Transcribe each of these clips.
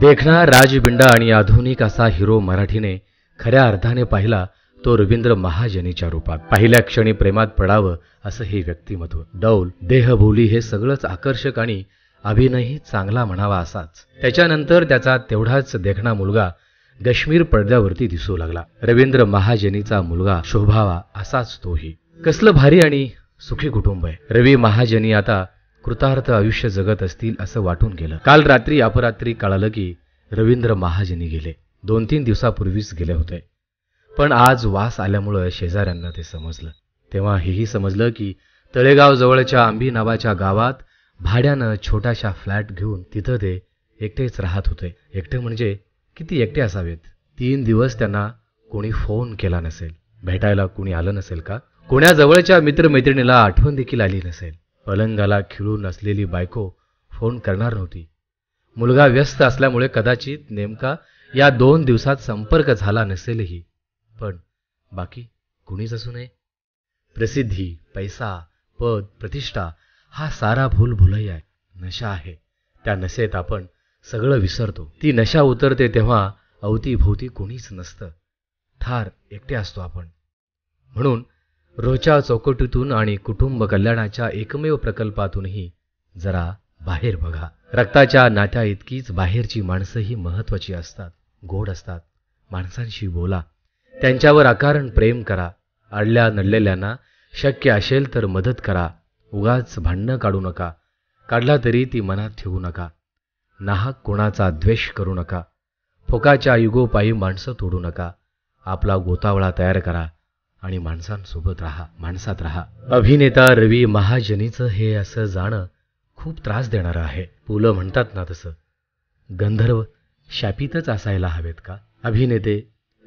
देखणा राजबिंडा आणि आधुनिक असा हिरो मराठीने खऱ्या अर्थाने पाहिला तो रवींद्र महाजनीच्या रूपात पहिल्या क्षणी प्रेमात पडावं असं हे व्यक्तिमत्व डौल देहभोली हे सगळंच आकर्षक आणि अभिनयही चांगला म्हणावा असाच त्याच्यानंतर त्याचा तेवढाच देखणा मुलगा गश्मीर पडद्यावरती दिसू लागला रवींद्र महाजनीचा मुलगा शोभावा असाच तोही कसलं भारी आणि सुखी कुटुंब आहे रवी महाजनी आता कृतार्थ आयुष्य जगत असतील असं वाटून गेलं काल रात्री अपरात्री कळालं की रवींद्र महाजनी गेले दोन तीन दिवसापूर्वीच गेले होते पण आज वास आल्यामुळं शेजाऱ्यांना ते समजलं तेव्हा हेही समजलं की तळेगाव जवळच्या आंबी नावाच्या गावात भाड्यानं छोटाशा फ्लॅट घेऊन तिथं ते एकटेच राहत होते एकटे म्हणजे किती एकटे असावेत तीन दिवस त्यांना कोणी फोन केला नसेल भेटायला कोणी आलं नसेल का कोणाजवळच्या मित्रमैत्रिणीला आठवण देखील आली नसेल पलंगाला खिळून असलेली बायको फोन करणार नव्हती मुलगा व्यस्त असल्यामुळे कदाचित नेमका या दोन दिवसात संपर्क झाला नसेलही पण बाकी कुणीच असू नये प्रसिद्धी पैसा पद प्रतिष्ठा हा सारा भूल आहे नशा आहे त्या नशेत आपण सगळं विसरतो ती नशा उतरते तेव्हा अवतीभोवती कोणीच नसतं ठार एकटे असतो आपण म्हणून रोजच्या चौकटीतून आणि कुटुंब कल्याणाच्या एकमेव प्रकल्पातूनही जरा बाहेर बघा रक्ताच्या नात्या इतकीच बाहेरची माणसंही महत्वाची असतात गोड असतात माणसांशी बोला त्यांच्यावर आकारण प्रेम करा अडल्या नडलेल्यांना शक्य असेल तर मदत करा उगाच भांडणं काढू नका काढला तरी ती मनात ठेवू नका नाहक कोणाचा द्वेष करू नका फोकाच्या युगोपायी माणसं तोडू नका आपला गोतावळा तयार करा आणि माणसांसोबत राहा माणसात राहा अभिनेता रवी महाजनीचं हे असं जाणं खूप त्रास देणारं आहे पुलं म्हणतात ना तसं गंधर्व शापितच असायला हवेत का अभिनेते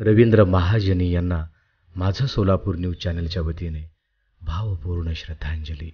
रवींद्र महाजनी यांना माझं सोलापूर न्यूज चॅनलच्या वतीने भावपूर्ण श्रद्धांजली